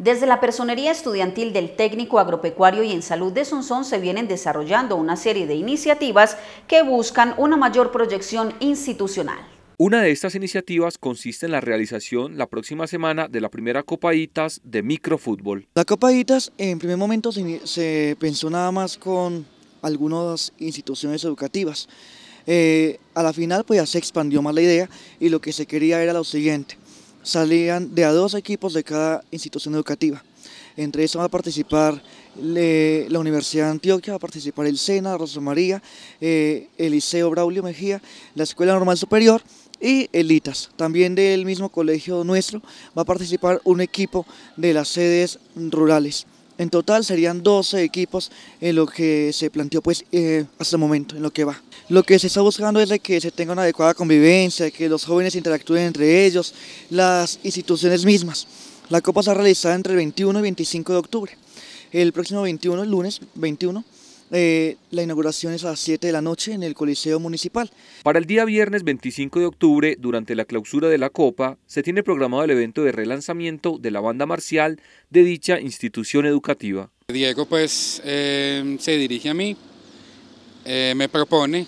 Desde la Personería Estudiantil del Técnico Agropecuario y en Salud de Sonsón se vienen desarrollando una serie de iniciativas que buscan una mayor proyección institucional. Una de estas iniciativas consiste en la realización la próxima semana de la primera Copa ITAS de microfútbol. La Copa ITAS en primer momento se, pensó nada más con algunas instituciones educativas. Eh, a la final pues ya se expandió más la idea y lo que se quería era lo siguiente, salían de a dos equipos de cada institución educativa. Entre eso va a participar la Universidad de Antioquia, va a participar el SENA, Rosa María, eh, el Liceo Braulio Mejía, la Escuela Normal Superior y el ITAS. También del mismo colegio nuestro va a participar un equipo de las sedes rurales. En total serían 12 equipos en lo que se planteó pues eh, hasta el momento, en lo que va. Lo que se está buscando es de que se tenga una adecuada convivencia, que los jóvenes interactúen entre ellos, las instituciones mismas. La copa se ha realizado entre el 21 y 25 de octubre. El próximo 21, el lunes 21, eh, la inauguración es a las 7 de la noche en el Coliseo Municipal. Para el día viernes 25 de octubre, durante la clausura de la Copa, se tiene programado el evento de relanzamiento de la banda marcial de dicha institución educativa. Diego pues eh, se dirige a mí, eh, me propone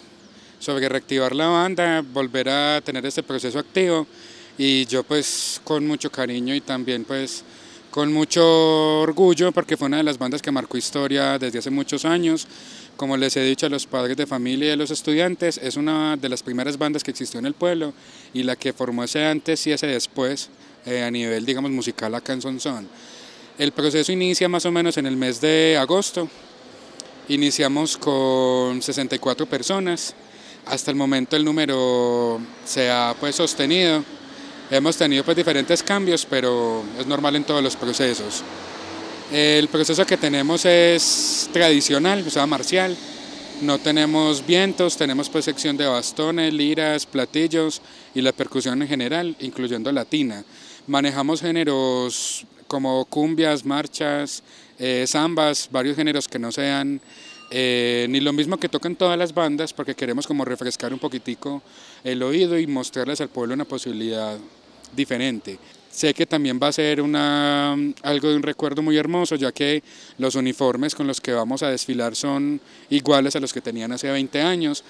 sobre reactivar la banda, volver a tener este proceso activo y yo pues con mucho cariño y también pues con mucho orgullo porque fue una de las bandas que marcó historia desde hace muchos años. Como les he dicho a los padres de familia y a los estudiantes, es una de las primeras bandas que existió en el pueblo y la que formó ese antes y ese después eh, a nivel, digamos, musical acá en son El proceso inicia más o menos en el mes de agosto. Iniciamos con 64 personas. Hasta el momento el número se ha pues sostenido Hemos tenido pues, diferentes cambios, pero es normal en todos los procesos. El proceso que tenemos es tradicional, o marcial. No tenemos vientos, tenemos pues sección de bastones, liras, platillos y la percusión en general, incluyendo latina. Manejamos géneros como cumbias, marchas, eh, zambas, varios géneros que no sean eh, ni lo mismo que tocan todas las bandas, porque queremos como refrescar un poquitico el oído y mostrarles al pueblo una posibilidad diferente. Sé que también va a ser una, algo de un recuerdo muy hermoso, ya que los uniformes con los que vamos a desfilar son iguales a los que tenían hace 20 años.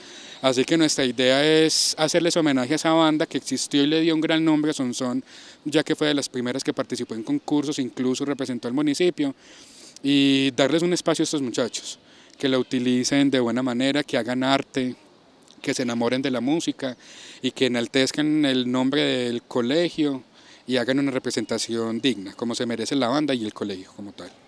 Así que nuestra idea es hacerles homenaje a esa banda que existió y le dio un gran nombre a Son ya que fue de las primeras que participó en concursos, incluso representó al municipio, y darles un espacio a estos muchachos, que lo utilicen de buena manera, que hagan arte, que se enamoren de la música y que enaltezcan el nombre del colegio y hagan una representación digna, como se merece la banda y el colegio como tal.